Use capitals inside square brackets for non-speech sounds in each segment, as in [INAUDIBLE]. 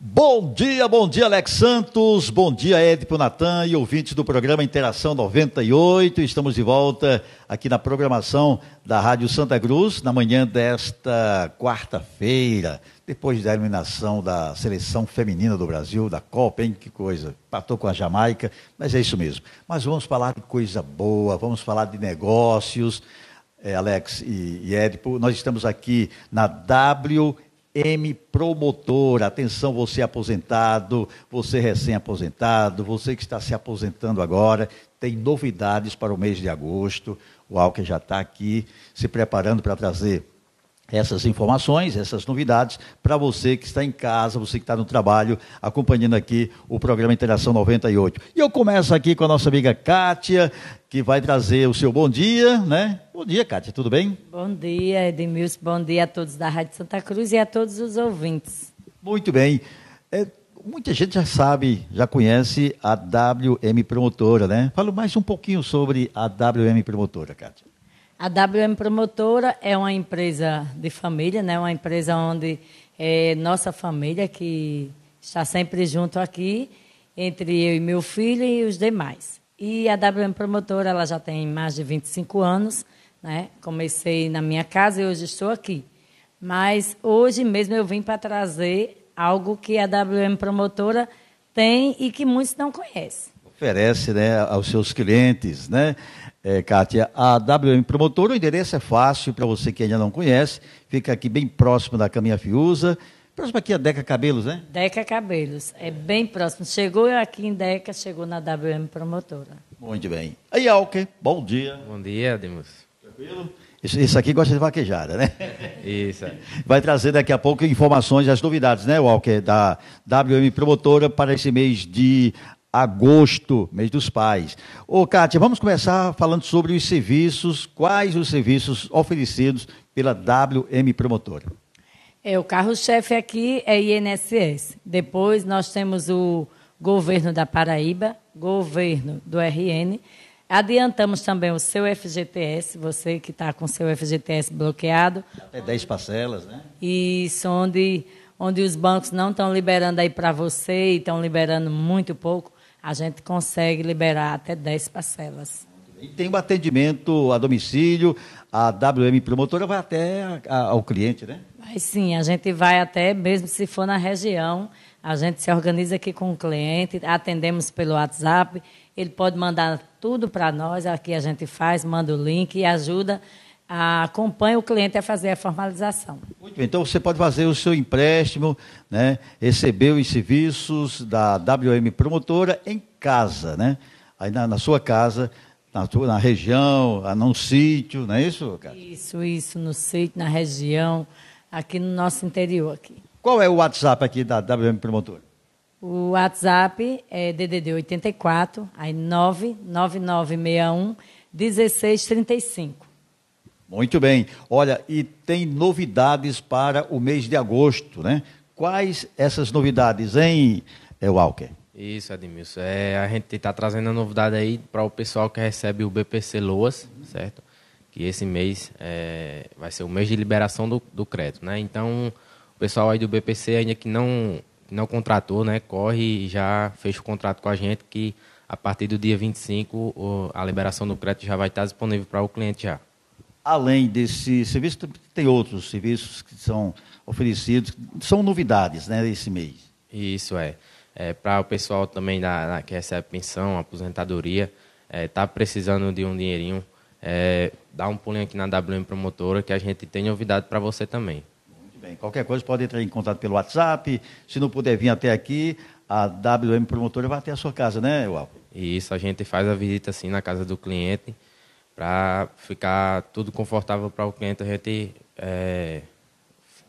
Bom dia, bom dia, Alex Santos, bom dia, Edipo Natan e ouvintes do programa Interação 98. Estamos de volta aqui na programação da Rádio Santa Cruz, na manhã desta quarta-feira, depois da eliminação da seleção feminina do Brasil, da Copa, hein? Que coisa. Patou com a Jamaica, mas é isso mesmo. Mas vamos falar de coisa boa, vamos falar de negócios. É, Alex e, e Edipo, nós estamos aqui na W M Promotor. Atenção, você aposentado, você recém-aposentado, você que está se aposentando agora, tem novidades para o mês de agosto. O Alca já está aqui se preparando para trazer essas informações, essas novidades, para você que está em casa, você que está no trabalho, acompanhando aqui o programa Interação 98. E eu começo aqui com a nossa amiga Kátia, que vai trazer o seu bom dia, né? Bom dia, Kátia, tudo bem? Bom dia, Edmilson, bom dia a todos da Rádio Santa Cruz e a todos os ouvintes. Muito bem. É, muita gente já sabe, já conhece a WM Promotora, né? Fala mais um pouquinho sobre a WM Promotora, Kátia. A WM Promotora é uma empresa de família, né? Uma empresa onde é nossa família que está sempre junto aqui, entre eu e meu filho e os demais. E a WM Promotora ela já tem mais de 25 anos. Né? Comecei na minha casa e hoje estou aqui. Mas hoje mesmo eu vim para trazer algo que a WM Promotora tem e que muitos não conhecem. Oferece né, aos seus clientes, né? É, Kátia, a WM Promotora, o endereço é fácil para você que ainda não conhece, fica aqui bem próximo da Caminha Fiusa, Próximo aqui é a Deca Cabelos, né? Deca Cabelos, é bem próximo. Chegou aqui em Deca, chegou na WM Promotora. Muito bem. Aí, Alker, bom dia. Bom dia, Ademus Tranquilo? Isso, isso, aqui gosta de vaquejada, né? [LAUGHS] Isso. Vai trazer daqui a pouco informações, as novidades, né, Walker, da WM Promotora para esse mês de agosto, mês dos pais. Ô, Kátia, vamos começar falando sobre os serviços, quais os serviços oferecidos pela WM Promotora. É, o carro-chefe aqui é INSS. Depois nós temos o governo da Paraíba, governo do RN. Adiantamos também o seu FGTS, você que está com seu FGTS bloqueado. Até 10 parcelas, né? Isso, onde, onde os bancos não estão liberando aí para você e estão liberando muito pouco, a gente consegue liberar até 10 parcelas. E tem um atendimento a domicílio, a WM Promotora vai até a, a, ao cliente, né? sim, a gente vai até, mesmo se for na região, a gente se organiza aqui com o cliente, atendemos pelo WhatsApp, ele pode mandar tudo para nós, aqui a gente faz, manda o link e ajuda acompanha o cliente a fazer a formalização. Muito bem, então você pode fazer o seu empréstimo, né, receber os serviços da WM Promotora em casa, né? Aí na, na sua casa, na, na região, num sítio, não é isso, cara? Isso, isso, no sítio, na região, aqui no nosso interior. aqui. Qual é o WhatsApp aqui da WM Promotor? O WhatsApp é DDD 84, aí 99961 1635. Muito bem. Olha, e tem novidades para o mês de agosto, né? Quais essas novidades, hein, é, Walker? Isso, Edmilson. É, a gente está trazendo a novidade aí para o pessoal que recebe o BPC Loas, uhum. certo? Que esse mês é, vai ser o mês de liberação do, do crédito, né? Então, o pessoal aí do BPC ainda que não, não contratou, né? Corre e já fez o contrato com a gente que a partir do dia 25 a liberação do crédito já vai estar disponível para o cliente já. Além desse serviço, tem outros serviços que são oferecidos, são novidades, né? Esse mês. Isso, é é, para o pessoal também da, da, que recebe pensão, aposentadoria, está é, tá precisando de um dinheirinho, é, dá um pulinho aqui na WM Promotora que a gente tem novidade para você também. Muito bem, qualquer coisa pode entrar em contato pelo WhatsApp, se não puder vir até aqui, a WM Promotora vai até a sua casa, né, Uau? E isso, a gente faz a visita assim na casa do cliente, para ficar tudo confortável para o cliente, a gente é,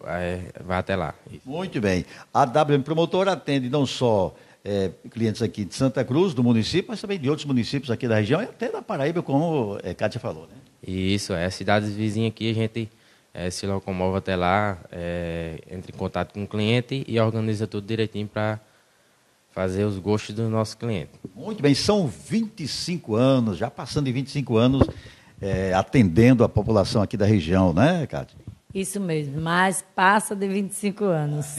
é, vai até lá. Muito bem. A WM Promotora atende não só é, clientes aqui de Santa Cruz, do município, mas também de outros municípios aqui da região e até da Paraíba, como é, Kátia falou, né? Isso, é. Cidades vizinhas aqui, a gente é, se locomove até lá, é, entra em contato com o cliente e organiza tudo direitinho para fazer os gostos do nosso cliente. Muito bem, são 25 anos, já passando de 25 anos, é, atendendo a população aqui da região, né, Cátia? Isso mesmo, mas passa de 25 anos.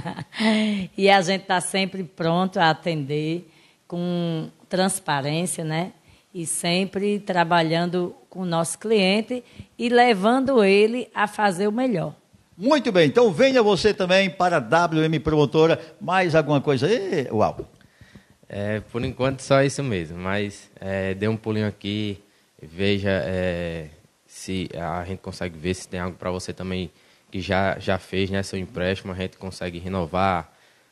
[LAUGHS] e a gente está sempre pronto a atender com transparência, né? E sempre trabalhando com o nosso cliente e levando ele a fazer o melhor. Muito bem, então venha você também para a WM Promotora. Mais alguma coisa aí, Uau? É, por enquanto só isso mesmo, mas é, dê um pulinho aqui, veja. É se a gente consegue ver se tem algo para você também que já, já fez né, seu empréstimo, a gente consegue renovar.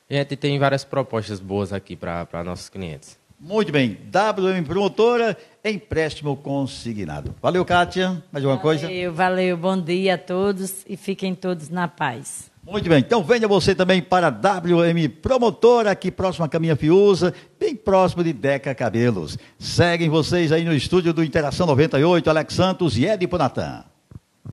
A gente tem várias propostas boas aqui para nossos clientes. Muito bem. WM Promotora, empréstimo consignado. Valeu, Kátia. Mais alguma coisa? Valeu, valeu. Bom dia a todos e fiquem todos na paz. Muito bem, então venha você também para WM Promotora, aqui próximo à Caminha Fiusa, bem próximo de Deca Cabelos. Seguem vocês aí no estúdio do Interação 98, Alex Santos e Edipo Natan.